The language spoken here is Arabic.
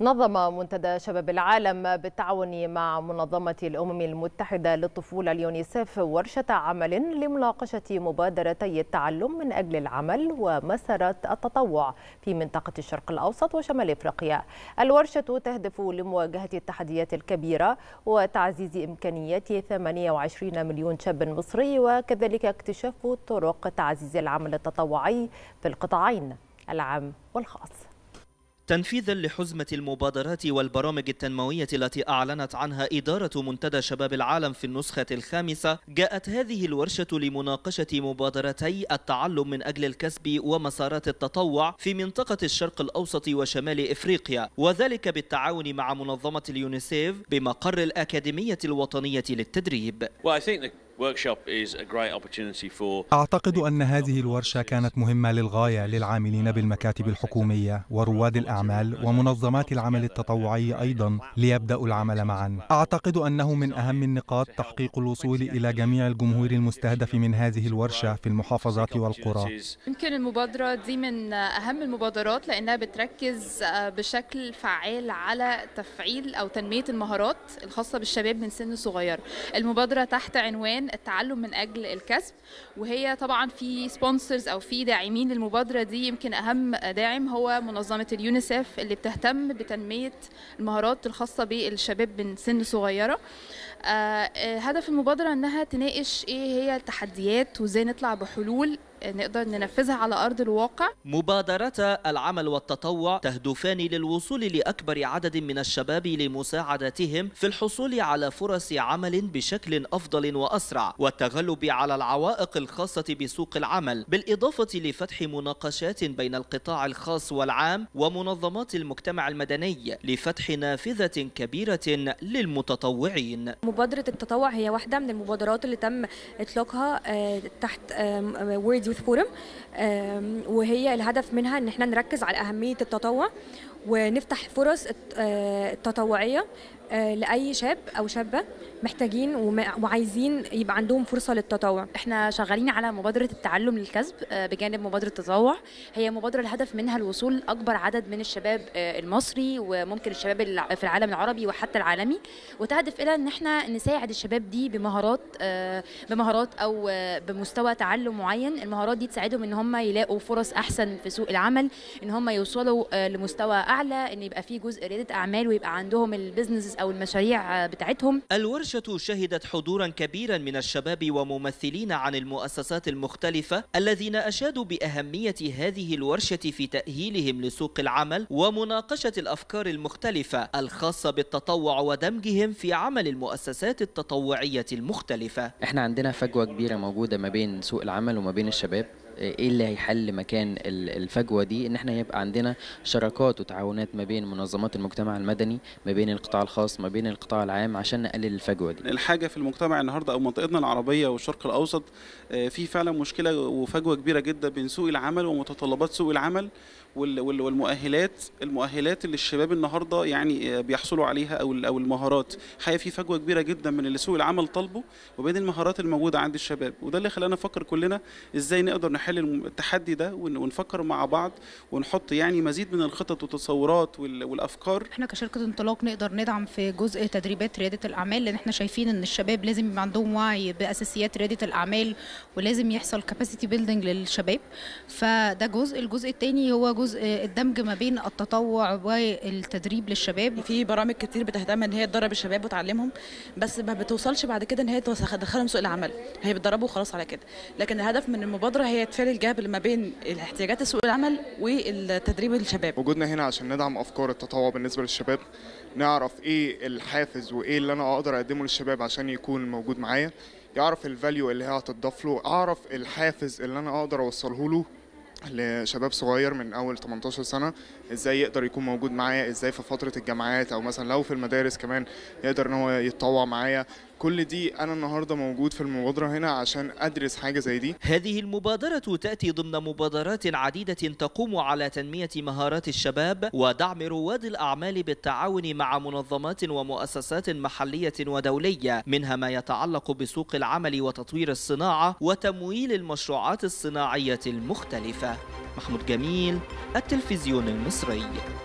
نظم منتدى شباب العالم بالتعاون مع منظمة الأمم المتحدة للطفولة اليونيسف ورشة عمل لمناقشة مبادرتي التعلم من أجل العمل ومسارات التطوع في منطقة الشرق الأوسط وشمال إفريقيا الورشة تهدف لمواجهة التحديات الكبيرة وتعزيز إمكانيات 28 مليون شاب مصري وكذلك اكتشاف طرق تعزيز العمل التطوعي في القطاعين العام والخاص تنفيذا لحزمة المبادرات والبرامج التنموية التي أعلنت عنها إدارة منتدى شباب العالم في النسخة الخامسة جاءت هذه الورشة لمناقشة مبادرتي التعلم من أجل الكسب ومسارات التطوع في منطقة الشرق الأوسط وشمال إفريقيا وذلك بالتعاون مع منظمة اليونيسيف بمقر الأكاديمية الوطنية للتدريب. Well, أعتقد أن هذه الورشة كانت مهمة للغاية للعاملين بالمكاتب الحكومية ورواد الأعمال ومنظمات العمل التطوعي أيضا ليبدأوا العمل معا أعتقد أنه من أهم النقاط تحقيق الوصول إلى جميع الجمهور المستهدف من هذه الورشة في المحافظات والقرى يمكن المبادرة دي من أهم المبادرات لأنها بتركز آه، بشكل فعال على تفعيل أو تنمية المهارات الخاصة بالشباب من سن صغير المبادرة تحت عنوان من التعلم من اجل الكسب وهي طبعا في سبونسرز او في داعمين للمبادره دي يمكن اهم داعم هو منظمه اليونيسف اللي بتهتم بتنميه المهارات الخاصه بالشباب من سن صغيره آه، آه، هدف المبادره انها تناقش ايه هي التحديات وازاي نطلع بحلول نقدر ننفذها على أرض الواقع مبادرتا العمل والتطوع تهدفان للوصول لأكبر عدد من الشباب لمساعدتهم في الحصول على فرص عمل بشكل أفضل وأسرع والتغلب على العوائق الخاصة بسوق العمل بالإضافة لفتح مناقشات بين القطاع الخاص والعام ومنظمات المجتمع المدني لفتح نافذة كبيرة للمتطوعين مبادرة التطوع هي واحدة من المبادرات اللي تم إطلاقها آه، تحت وورد يوث فورم وهي الهدف منها ان احنا نركز على اهميه التطوع ونفتح فرص آه، التطوعيه آه، لاي شاب او شابه محتاجين وعايزين يبقى عندهم فرصه للتطوع احنا شغالين على مبادره التعلم للكسب آه، بجانب مبادره التطوع هي مبادره الهدف منها الوصول لاكبر عدد من الشباب المصري وممكن الشباب في العالم العربي وحتى العالمي وتهدف الى ان احنا نساعد الشباب دي بمهارات بمهارات او بمستوى تعلم معين المهارات دي تساعدهم ان هم يلاقوا فرص احسن في سوق العمل ان هم يوصلوا لمستوى اعلى ان يبقى في جزء رياده اعمال ويبقى عندهم البيزنس او المشاريع بتاعتهم الورشه شهدت حضورا كبيرا من الشباب وممثلين عن المؤسسات المختلفه الذين اشادوا باهميه هذه الورشه في تاهيلهم لسوق العمل ومناقشه الافكار المختلفه الخاصه بالتطوع ودمجهم في عمل المؤسسات التطوعيه المختلفه احنا عندنا فجوه كبيره موجوده ما بين سوق العمل وما بين الشباب ايه اللي هيحل مكان الفجوه دي ان احنا يبقى عندنا شراكات وتعاونات ما بين منظمات المجتمع المدني ما بين القطاع الخاص ما بين القطاع العام عشان نقلل الفجوه دي الحاجه في المجتمع النهارده او منطقتنا العربيه والشرق الاوسط آه، في فعلا مشكله وفجوه كبيره جدا بين سوق العمل ومتطلبات سوق العمل والمؤهلات المؤهلات اللي الشباب النهارده يعني آه، بيحصلوا عليها او او المهارات حقيقه في فجوه كبيره جدا من اللي سوق العمل طالبه وبين المهارات الموجوده عند الشباب وده اللي خلانا نفكر كلنا ازاي نقدر نحل نحل التحدي ده ونفكر مع بعض ونحط يعني مزيد من الخطط والتصورات والافكار احنا كشركه انطلاق نقدر ندعم في جزء تدريبات رياده الاعمال لان احنا شايفين ان الشباب لازم يبقى عندهم وعي باساسيات رياده الاعمال ولازم يحصل كاباسيتي بيلدينج للشباب فده جزء الجزء الثاني هو جزء الدمج ما بين التطوع والتدريب للشباب في برامج كتير بتهتم ان هي تدرب الشباب وتعلمهم بس ما بتوصلش بعد كده ان هي تدخلهم سوق العمل هي بتدربه وخلاص على كده لكن الهدف من المبادره هي فعل الجاب ما بين الاحتياجات سوق العمل والتدريب الشباب وجودنا هنا عشان ندعم افكار التطوع بالنسبه للشباب نعرف ايه الحافز وايه اللي انا اقدر اقدمه للشباب عشان يكون موجود معايا يعرف الفاليو اللي هي هتضاف له اعرف الحافز اللي انا اقدر اوصله له لشباب صغير من اول 18 سنه ازاي يقدر يكون موجود معايا ازاي في فتره الجامعات او مثلا لو في المدارس كمان يقدر ان هو يتطوع معايا كل دي انا النهارده موجود في المبادره هنا عشان ادرس حاجه زي دي هذه المبادره تاتي ضمن مبادرات عديده تقوم على تنميه مهارات الشباب ودعم رواد الاعمال بالتعاون مع منظمات ومؤسسات محليه ودوليه منها ما يتعلق بسوق العمل وتطوير الصناعه وتمويل المشروعات الصناعيه المختلفه محمود جميل التلفزيون المصري